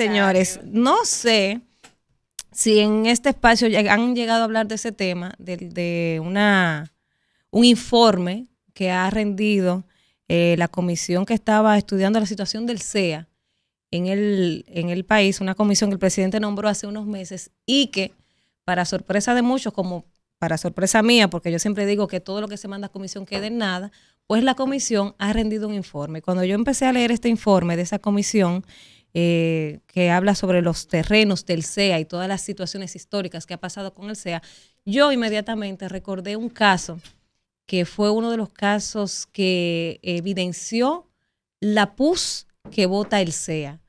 señores, no sé si en este espacio han llegado a hablar de ese tema, de, una, un informe que ha rendido eh, la comisión que estaba estudiando la situación del CEA en el, en el país, una comisión que el presidente nombró hace unos meses y que, para sorpresa de muchos, como para sorpresa mía, porque yo siempre digo que todo lo que se manda a comisión quede en nada, pues la comisión ha rendido un informe. Cuando yo empecé a leer este informe de esa comisión, eh, que habla sobre los terrenos del sea y todas las situaciones históricas que ha pasado con el sea yo inmediatamente recordé un caso que fue uno de los casos que evidenció la pus que vota el sea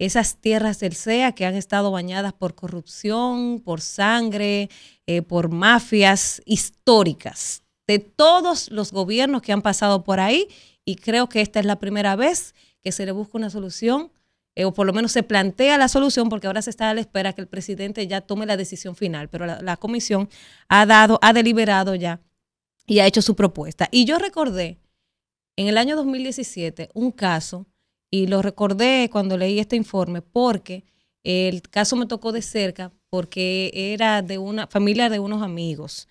Esas tierras del sea que han estado bañadas por corrupción, por sangre, eh, por mafias históricas de todos los gobiernos que han pasado por ahí y creo que esta es la primera vez que se le busca una solución eh, o por lo menos se plantea la solución, porque ahora se está a la espera que el presidente ya tome la decisión final, pero la, la comisión ha dado, ha deliberado ya y ha hecho su propuesta. Y yo recordé en el año 2017 un caso, y lo recordé cuando leí este informe, porque el caso me tocó de cerca, porque era de una familia de unos amigos.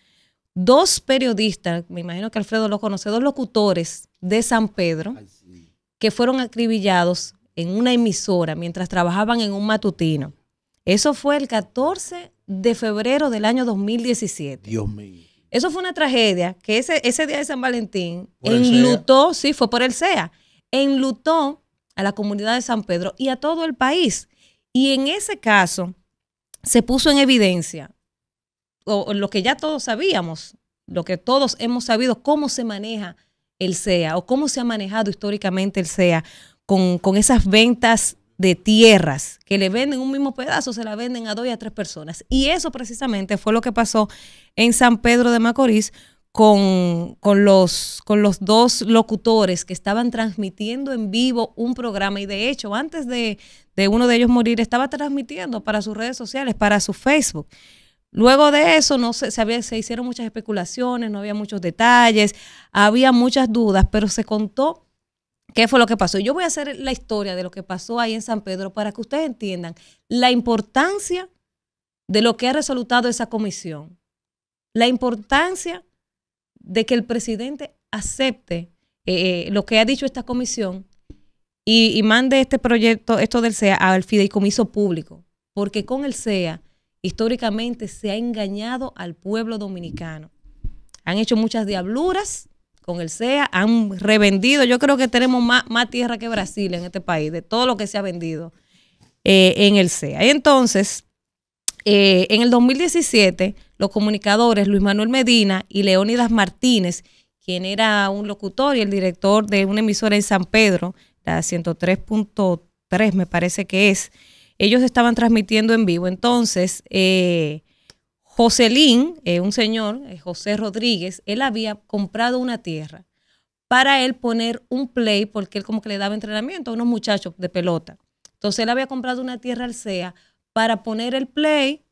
Dos periodistas, me imagino que Alfredo lo conoce, dos locutores de San Pedro, que fueron acribillados en una emisora mientras trabajaban en un matutino. Eso fue el 14 de febrero del año 2017. Dios mío. Eso fue una tragedia que ese, ese día de San Valentín enlutó, sí, fue por el SEA, enlutó a la comunidad de San Pedro y a todo el país. Y en ese caso se puso en evidencia lo que ya todos sabíamos, lo que todos hemos sabido, cómo se maneja el SEA o cómo se ha manejado históricamente el SEA con, esas ventas de tierras que le venden un mismo pedazo, se la venden a dos y a tres personas. Y eso precisamente fue lo que pasó en San Pedro de Macorís con, los, con los dos locutores que estaban transmitiendo en vivo un programa y de hecho antes de, uno de ellos morir estaba transmitiendo para sus redes sociales, para su Facebook. Luego de eso no se, se hicieron muchas especulaciones, no había muchos detalles, había muchas dudas, pero se contó ¿Qué fue lo que pasó? Yo voy a hacer la historia de lo que pasó ahí en San Pedro para que ustedes entiendan la importancia de lo que ha resultado esa comisión, la importancia de que el presidente acepte eh, eh, lo que ha dicho esta comisión y, y, mande este proyecto, esto del CEA, al fideicomiso público, porque con el CEA históricamente se ha engañado al pueblo dominicano. Han hecho muchas diabluras con el CEA, han revendido, yo creo que tenemos más, tierra que Brasil en este país, de todo lo que se ha vendido eh, en el CEA. Entonces, eh, en el 2017, los comunicadores Luis Manuel Medina y Leónidas Martínez, quien era un locutor y el director de una emisora en San Pedro, la 103.3 me parece que es, ellos estaban transmitiendo en vivo. Entonces, eh, Joselín, eh, un señor, eh, José Rodríguez, él había comprado una tierra para él poner un play, porque él como que le daba entrenamiento a unos muchachos de pelota. Entonces él había comprado una tierra al CEA para poner el play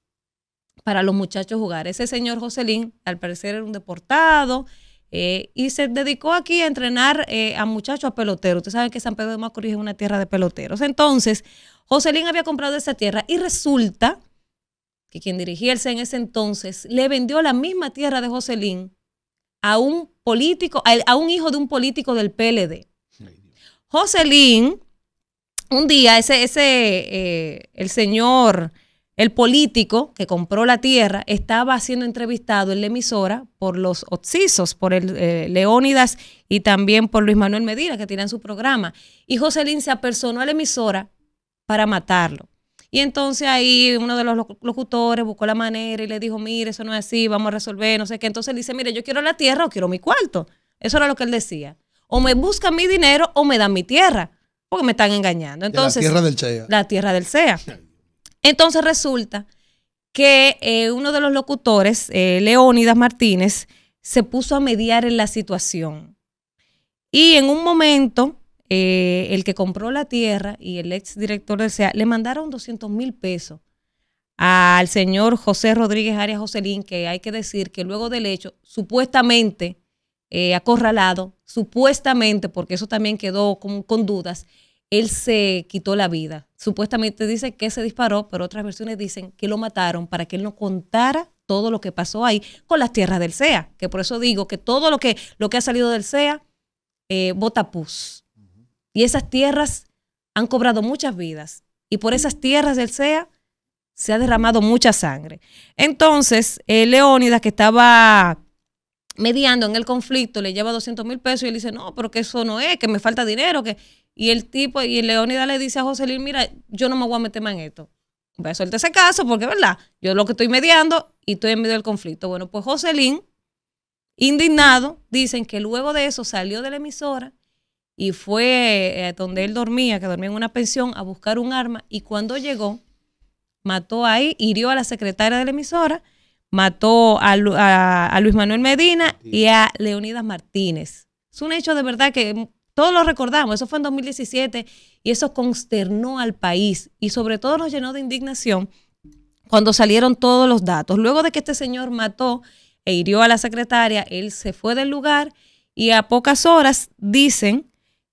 para los muchachos jugar. Ese señor Joselín, al parecer, era un deportado eh, y se dedicó aquí a entrenar a muchachos a peloteros. Ustedes saben que San Pedro de Macorís es una tierra de peloteros. Entonces, Joselín había comprado esa tierra y resulta que quien dirigía el en ese entonces, le vendió la misma tierra de Joselín a un político, a, un hijo de un político del PLD. Joselín, un día, ese, ese, eh, el señor, el político que compró la tierra, estaba siendo entrevistado en la emisora por los Oxisos, por el, eh, Leónidas y también por Luis Manuel Medina, que tienen su programa. Y Joselín se apersonó a la emisora para matarlo. Y entonces ahí uno de los locutores buscó la manera y le dijo, mire, eso no es así, vamos a resolver, no sé qué. Entonces él dice, mire, yo quiero la tierra o quiero mi cuarto. Eso era lo que él decía. O me buscan mi dinero o me dan mi tierra, porque me están engañando. Entonces, la tierra del CEA. La tierra del CEA. Entonces resulta que eh, uno de los locutores, eh, Leónidas Martínez, se puso a mediar en la situación. Y en un momento eh, el que compró la tierra y el ex director del SEA le mandaron 200 mil pesos al señor José Rodríguez Arias Joselín, que hay que decir que luego del hecho, supuestamente eh, acorralado, supuestamente, porque eso también quedó con, dudas, él se quitó la vida. Supuestamente dice que se disparó, pero otras versiones dicen que lo mataron para que él no contara todo lo que pasó ahí con las tierras del SEA, que por eso digo que todo lo que, lo que ha salido del SEA, eh, y esas tierras han cobrado muchas vidas. Y por esas tierras del SEA se ha derramado mucha sangre. Entonces, Leónida, eh, Leónidas, que estaba mediando en el conflicto, le lleva 200 mil pesos y él dice, no, pero que eso no es, que me falta dinero. que Y el tipo, y Leónidas le dice a Joselín, mira, yo no me voy a meter más en esto. Voy pues a soltar ese caso porque, ¿verdad? Yo lo que estoy mediando y estoy en medio del conflicto. Bueno, pues Joselín, indignado, dicen que luego de eso salió de la emisora y fue eh, donde él dormía, que dormía en una pensión, a buscar un arma y cuando llegó, mató ahí, hirió a la secretaria de la emisora, mató a, a Luis Manuel Medina y a Leonidas Martínez. Es un hecho de verdad que todos lo recordamos, eso fue en 2017 y eso consternó al país y sobre todo nos llenó de indignación cuando salieron todos los datos. Luego de que este señor mató e hirió a la secretaria, él se fue del lugar y a pocas horas dicen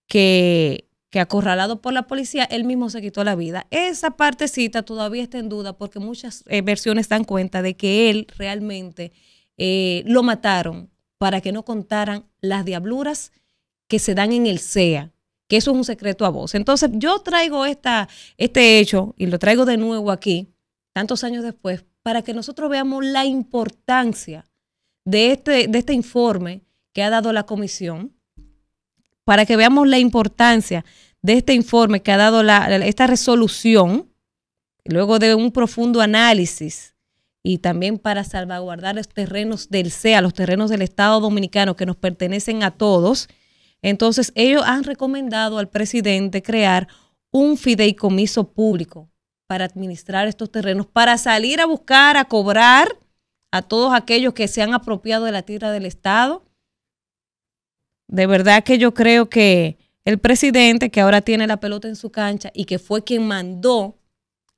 que, acorralado por la policía, él mismo se quitó la vida. Esa partecita todavía está en duda porque muchas eh, versiones dan cuenta de que él realmente eh, lo mataron para que no contaran las diabluras que se dan en el SEA, que eso es un secreto a voz. Entonces yo traigo este hecho y lo traigo de nuevo aquí, tantos años después, para que nosotros veamos la importancia de este, de este informe que ha dado la comisión para que veamos la importancia de este informe que ha dado esta resolución, luego de un profundo análisis y también para salvaguardar los terrenos del CEA, los terrenos del Estado Dominicano que nos pertenecen a todos, entonces ellos han recomendado al presidente crear un fideicomiso público para administrar estos terrenos, para salir a buscar, a cobrar a todos aquellos que se han apropiado de la tierra del Estado de verdad que yo creo que el presidente que ahora tiene la pelota en su cancha y que fue quien mandó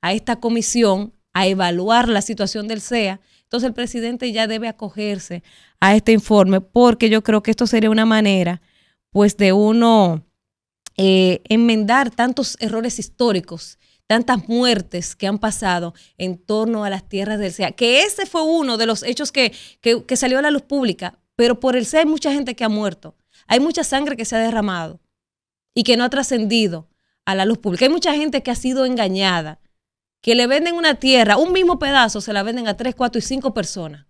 a esta comisión a evaluar la situación del sea entonces el presidente ya debe acogerse a este informe porque yo creo que esto sería una manera pues de uno eh, enmendar tantos errores históricos, tantas muertes que han pasado en torno a las tierras del sea que ese fue uno de los hechos que, que, que salió a la luz pública, pero por el SEA hay mucha gente que ha muerto. Hay mucha sangre que se ha derramado y que no ha trascendido a la luz pública. Hay mucha gente que ha sido engañada, que le venden una tierra, un mismo pedazo, se la venden a tres, cuatro y cinco personas.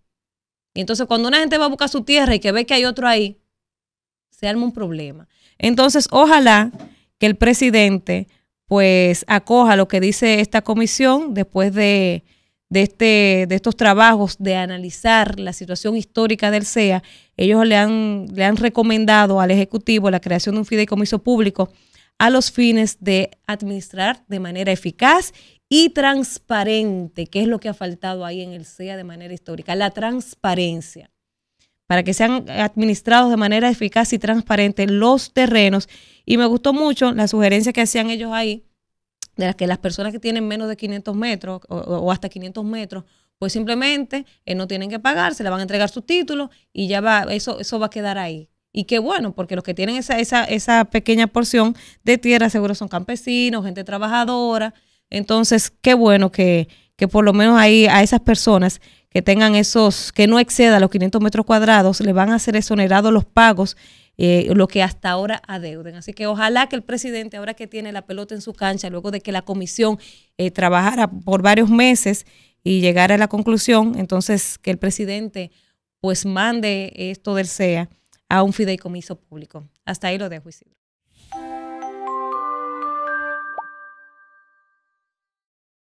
Y entonces cuando una gente va a buscar su tierra y que ve que hay otro ahí, se arma un problema. Entonces, ojalá que el presidente pues acoja lo que dice esta comisión después de de, este, de estos trabajos de analizar la situación histórica del CEA, ellos le han, le han recomendado al Ejecutivo la creación de un fideicomiso público a los fines de administrar de manera eficaz y transparente, que es lo que ha faltado ahí en el CEA de manera histórica, la transparencia, para que sean administrados de manera eficaz y transparente los terrenos. Y me gustó mucho la sugerencia que hacían ellos ahí de las que las personas que tienen menos de 500 metros o, hasta 500 metros, pues simplemente eh, no tienen que pagar, se le van a entregar sus títulos y ya va, eso, eso va a quedar ahí. Y qué bueno, porque los que tienen esa, esa, esa pequeña porción de tierra seguro son campesinos, gente trabajadora. Entonces, qué bueno que, que por lo menos ahí a esas personas que tengan esos, que no exceda los 500 metros cuadrados, le van a ser exonerados los pagos eh, lo que hasta ahora adeuden. Así que ojalá que el presidente, ahora que tiene la pelota en su cancha, luego de que la comisión eh, trabajara por varios meses y llegara a la conclusión, entonces que el presidente pues mande esto del CEA a un fideicomiso público. Hasta ahí lo dejo, Isidro.